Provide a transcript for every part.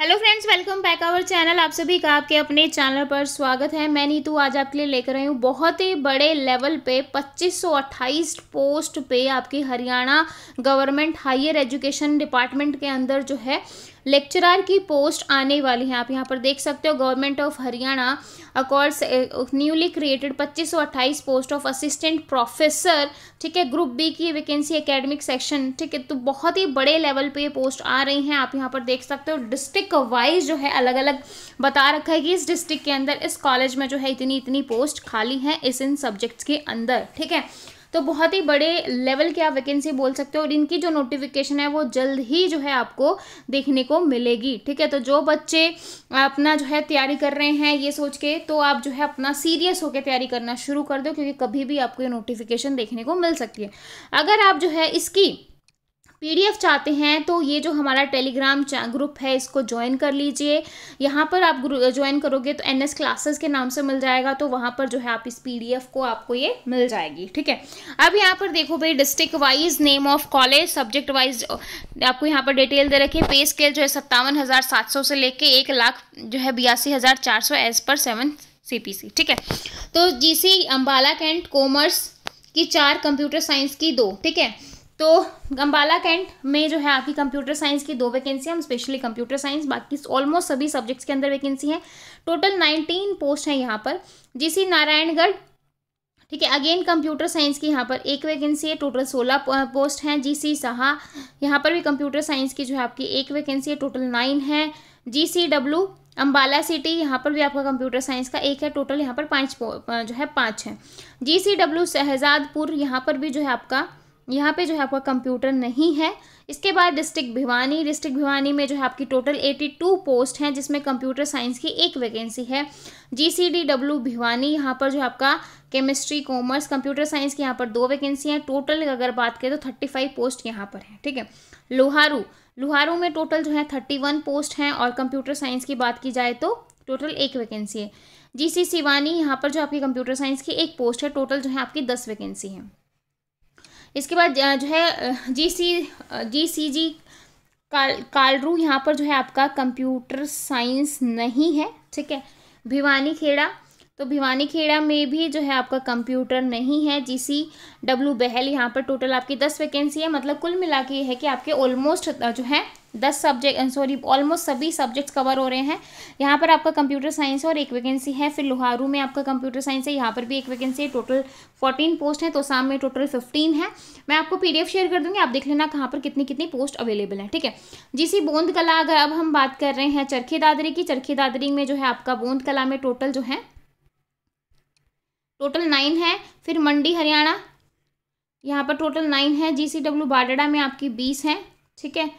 hello friends welcome back our channel आप सभी का आपके अपने चैनल पर स्वागत है मैं नीतू आज आपके लिए लेकर आई हूँ बहुत ही बड़े लेवल पे 2528 पोस्ट पे आपकी Haryana government higher education department के अंदर जो है लेक्चरार की पोस्ट आने वाली है आप यहाँ पर देख सकते हो government of Haryana accords newly created 2528 post of assistant professor ठीक है ग्रुप बी की वैकेंसी एकेडमिक सेक्शन ठीक है तो बहुत ही बड़े लेवल पे ये पोस्ट आ रही हैं आप यहाँ पर देख सकते हो डिस्ट्रिक्ट वाइज जो है अलग अलग बता रखा है कि इस डिस्ट्रिक्ट के अंदर इस कॉलेज में जो है इतनी इतनी पोस्ट खाली हैं इस इन सब्जेक्ट्स के अंदर ठीक है तो बहुत ही बड़े लेवल की आप वैकेंसी बोल सकते हो और इनकी जो नोटिफिकेशन है वो जल्द ही जो है आपको देखने को मिलेगी ठीक है तो जो बच्चे अपना जो है तैयारी कर रहे हैं ये सोच के तो आप जो है अपना सीरियस होकर तैयारी करना शुरू कर दो क्योंकि कभी भी आपको ये नोटिफिकेशन देखने को मिल सकती है अगर आप जो है इसकी पीडीएफ चाहते हैं तो ये जो हमारा टेलीग्राम ग्रुप है इसको ज्वाइन कर लीजिए यहाँ पर आप ज्वाइन करोगे तो एनएस क्लासेस के नाम से मिल जाएगा तो वहाँ पर जो है आप इस पीडीएफ को आपको ये मिल जाएगी ठीक है अब यहाँ पर देखो भाई district wise name of college subject wise आपको यहाँ पर डिटेल दे रखी है पे स्केल जो है सत्तावन हज़ार सात सौ से लेके एक लाख जो है बयासी हज़ार चार सौ एज पर सेवन सी ठीक है तो सी अम्बाला कैंट कॉमर्स की चार कंप्यूटर साइंस की दो ठीक है तो अम्बाला कैंट में जो है आपकी कंप्यूटर साइंस की दो वैकेंसी हम स्पेशली कंप्यूटर साइंस बाकी ऑलमोस्ट सभी सब्जेक्ट्स के अंदर वैकेंसी हैं टोटल नाइनटीन पोस्ट हैं यहाँ पर जीसी नारायणगढ़ ठीक है अगेन कंप्यूटर साइंस की यहाँ पर एक वैकेंसी है टोटल सोलह पोस्ट हैं जी सी सहा यहाँ पर भी कंप्यूटर साइंस की जो है आपकी एक वैकेंसी है टोटल नाइन है G C W Ambala city यहाँ पर भी आपका कंप्यूटर साइंस का एक है टोटल यहाँ पर पाँच जो है पाँच है जी सी डब्ल्यू शहजादपुर यहाँ पर भी जो है आपका यहाँ पे जो है आपका कंप्यूटर नहीं है इसके बाद डिस्ट्रिक्ट भिवानी डिस्ट्रिक्ट भिवानी में जो है आपकी टोटल 82 पोस्ट हैं जिसमें कंप्यूटर साइंस की एक वैकेंसी है G C D W Bhiwani यहाँ पर जो आपका केमिस्ट्री कॉमर्स कंप्यूटर साइंस की यहाँ पर दो वैकेंसी हैं टोटल अगर बात करें तो थर्टी पोस्ट यहाँ पर हैं ठीक है लोहारू लोहारू में टोटल जो है थर्टी पोस्ट हैं और कंप्यूटर साइंस की बात की जाए तो टोटल एक वैकेंसी है जी सी सिवानी यहाँ पर जो आपकी कंप्यूटर साइंस की एक पोस्ट है टोटल जो है आपकी दस वैकेंसी है इसके बाद जो है जी सी जी सी जी काल कालरू यहाँ पर जो है आपका कंप्यूटर साइंस नहीं है ठीक है भिवानी खेड़ा तो भिवानी खेड़ा में भी जो है आपका कंप्यूटर नहीं है जी सी डब्ल्यू बहल यहाँ पर टोटल आपकी दस वैकेंसी है मतलब कुल मिला के ये है कि आपके ऑलमोस्ट जो है दस सब्जेक्ट सॉरी ऑलमोस्ट सभी सब्जेक्ट्स कवर हो रहे हैं यहाँ पर आपका कंप्यूटर साइंस और एक वैकेंसी है फिर लोहारू में आपका कंप्यूटर साइंस है यहाँ पर भी एक वैकेंसी है टोटल फोर्टीन पोस्ट है तो शाम में टोटल फिफ्टीन है मैं आपको पीडीएफ शेयर कर दूंगी आप देख लेना कहाँ पर कितनी कितनी पोस्ट अवेलेबल है ठीक है जिसी बोंद कला अगर अब हम बात कर रहे हैं चरखे दादरी की चरखे दादरी में जो है आपका बोंद कला में टोटल जो है टोटल नाइन है फिर मंडी हरियाणा यहाँ पर टोटल नाइन है डब्ल्यू बाडड़ा में आपकी बीस है ठीक है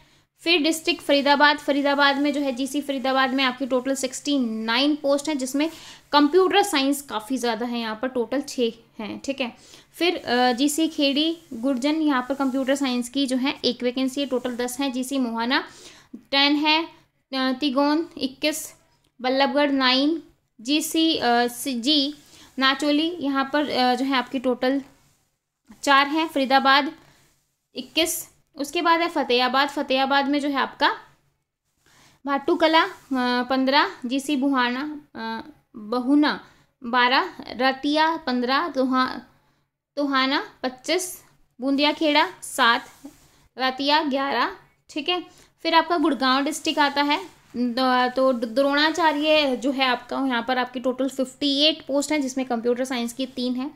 फिर डिस्ट्रिक्ट फरीदाबाद फरीदाबाद में जो है जीसी फरीदाबाद में आपकी टोटल सिक्सटी नाइन पोस्ट हैं जिसमें कंप्यूटर साइंस काफ़ी ज़्यादा है यहाँ पर टोटल छः हैं ठीक है फिर जीसी खेड़ी गुर्जन यहाँ पर कंप्यूटर साइंस की जो है एक वैकेंसी है टोटल दस हैं जीसी मोहाना टेन है तिगोन इक्कीस बल्लभगढ़ नाइन जी सी जी नाचोली यहाँ पर जो है आपकी टोटल चार हैं फरीदाबाद इक्कीस उसके बाद है फतेहाबाद फतेहाबाद में जो है आपका भाटू कला पंद्रह जी सी बुहाना बहुना बारह रतिया पंद्रह तोहा तोहाना पच्चीस बूंदिया खेड़ा सात रतिया ग्यारह ठीक है फिर आपका गुड़गांव डिस्ट्रिक्ट आता है तो द्रोणाचार्य जो है आपका यहाँ पर आपकी टोटल फिफ्टी एट पोस्ट हैं जिसमें कंप्यूटर साइंस की तीन है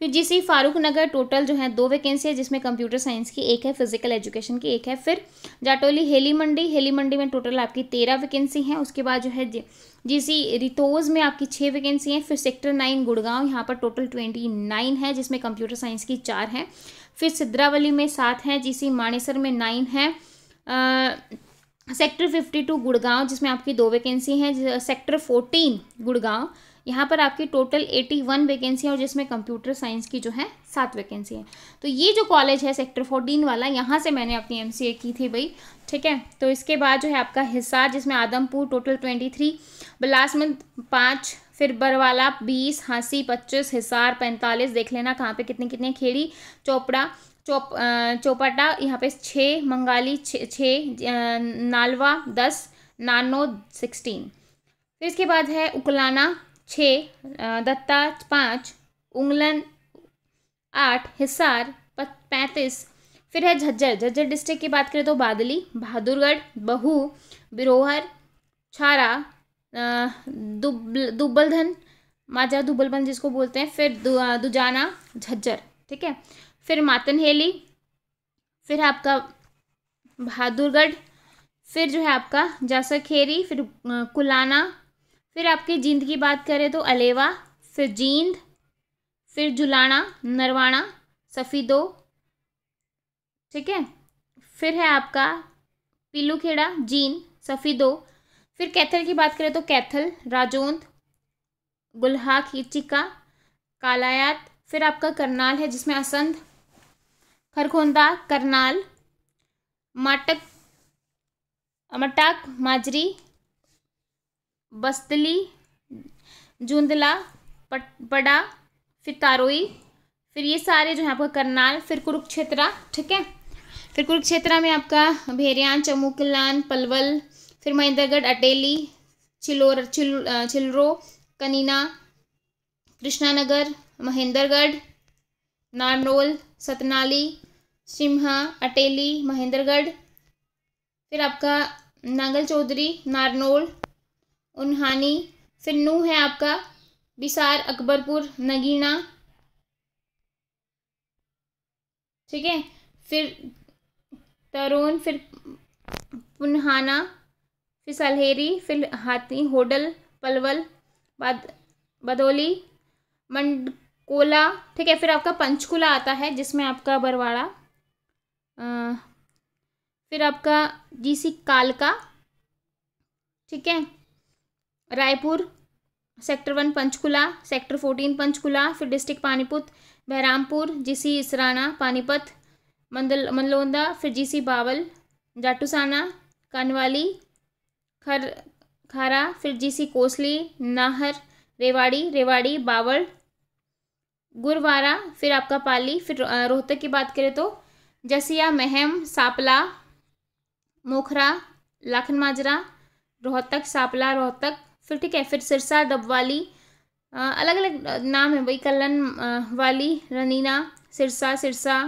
फिर सी फारूक नगर टोटल जो है दो वैकेंसी है जिसमें कंप्यूटर साइंस की एक है फिजिकल एजुकेशन की एक है फिर जाटोली हेली मंडी हेली मंडी में टोटल आपकी तेरह वैकेंसी हैं उसके बाद जो है सी रितोज में आपकी छः वैकेंसी हैं फिर सेक्टर नाइन गुड़गांव यहाँ पर टोटल ट्वेंटी नाइन है जिसमें कंप्यूटर साइंस की चार हैं फिर सिद्रावली में सात हैं सी मानेसर में नाइन है सेक्टर फिफ्टी टू गुड़गांव जिसमें आपकी दो वैकेंसी हैं सेक्टर फोर्टीन गुड़गांव यहाँ पर आपकी टोटल 81 वैकेंसी है और जिसमें कंप्यूटर साइंस की जो है सात वैकेंसी है तो ये जो कॉलेज है सेक्टर फोर्टीन वाला यहाँ से मैंने अपनी एम की थी भाई ठीक है तो इसके बाद जो है आपका हिसार जिसमें आदमपुर टोटल ट्वेंटी थ्री बिलासमंद पाँच फिर बरवाला बीस हाँसी पच्चीस हिसार पैंतालीस देख लेना कहाँ पर कितने कितने खेड़ी चोपड़ा चौप चौपाटा यहाँ पे छः मंगाली छः नालवा दस नानो सिक्सटीन फिर इसके बाद है उकलाना छः दत्ता पाँच उंगलन आठ हिसार पैंतीस फिर है झज्जर झज्जर डिस्ट्रिक्ट की बात करें तो बादली बहादुरगढ़ बहु बिरोहर छारा दुबल दुबलधन माजा दुबलबन जिसको बोलते हैं फिर दु, दुजाना झज्जर ठीक है फिर मातनहेली फिर आपका बहादुरगढ़ फिर जो है आपका खेरी फिर कुलाना फिर आपके जींद की बात करें तो अलेवा फिर जींद फिर जुलाना नरवाना सफ़ीदो ठीक है फिर है आपका पीलू खेड़ा जीन सफ़ीदो फिर कैथल की बात करें तो कैथल राजोंद गुल्हा खीचिका कालायात फिर आपका करनाल है जिसमें असंध खरखोंदा करनाल माटक मटाक माजरी बस्तली जुंदला पट फिर तारोई फिर ये सारे जो है आपका करनाल फिर कुरुक्षेत्रा ठीक है फिर कुरुक्षेत्रा में आपका भेरियान चमुकलान पलवल फिर महेंद्रगढ़ अटेली चिलोर चिल चिलरो कनीना कृष्णानगर महेंद्रगढ़ नारनोल सतनाली सिम्हा अटेली महेंद्रगढ़ फिर आपका नांगल चौधरी नारनोल उन्हानी फिर नू है आपका बिसार अकबरपुर नगीना ठीक है फिर तरोन फिर पुनहाना फिर सलहेरी फिर हाथी होडल पलवल बाद बदौली मंडकोला ठीक है फिर आपका पंचकुला आता है जिसमें आपका बरवाड़ा फिर आपका जीसी कालका ठीक है Raipur sector one Panchkula sector fourteen Panchkula फिर डिस्ट्रिक्ट पानीपत बहरामपुर जीसी इसराना पानीपत मंदल मंदलोंदा फिर जीसी बावल जाटूसाना कानवाली खर खारा फिर जीसी कोसली नाहर रेवाड़ी रेवाड़ी बावल गुरवारा फिर आपका पाली फिर रोहतक की बात करें तो जसिया महम सापला मोखरा लाखन माजरा रोहतक सापला रोहतक फिर ठीक है फिर सिरसा डबवाली अलग अलग नाम है वही कलन वाली रनीना सिरसा सिरसा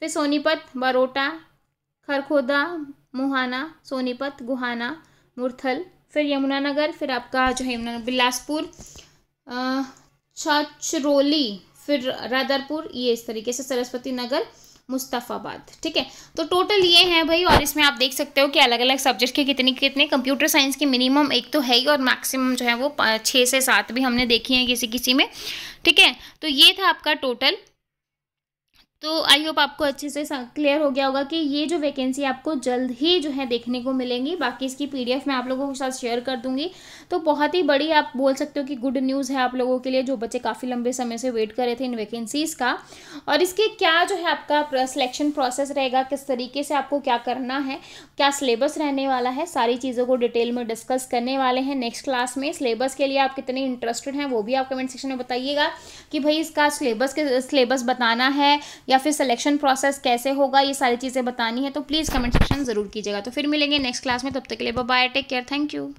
फिर सोनीपत बरोटा खरखोदा मुहाना सोनीपत गुहाना मुरथल फिर यमुनानगर फिर आपका जो है यमुना बिलासपुर छछरोली फिर रादरपुर ये इस तरीके से सरस्वती नगर मुस्तफ़ाबाद ठीक है तो टोटल ये है भाई और इसमें आप देख सकते हो कि अलग अलग सब्जेक्ट के कितने कितने कंप्यूटर साइंस के मिनिमम एक तो है ही और मैक्सिमम जो है वो छः से सात भी हमने देखी है किसी किसी में ठीक है तो ये था आपका टोटल तो आई होप आपको अच्छे से क्लियर हो गया होगा कि ये जो वैकेंसी आपको जल्द ही जो है देखने को मिलेंगी बाकी इसकी पीडीएफ मैं आप लोगों के साथ शेयर कर दूंगी तो बहुत ही बड़ी आप बोल सकते हो कि गुड न्यूज़ है आप लोगों के लिए जो बच्चे काफ़ी लंबे समय से वेट कर रहे थे इन वैकेंसीज़ का और इसके क्या जो है आपका सिलेक्शन प्रोसेस रहेगा किस तरीके से आपको क्या करना है क्या सिलेबस रहने वाला है सारी चीज़ों को डिटेल में डिस्कस करने वाले हैं नेक्स्ट क्लास में सिलेबस के लिए आप कितने इंटरेस्टेड हैं वो भी आप कमेंट सेक्शन में बताइएगा कि भाई इसका सिलेबस के सिलेबस बताना है या फिर सिलेक्शन प्रोसेस कैसे होगा ये सारी चीज़ें बतानी है तो प्लीज़ कमेंट सेक्शन ज़रूर कीजिएगा तो फिर मिलेंगे नेक्स्ट क्लास में तब तक के लिए bye take care thank you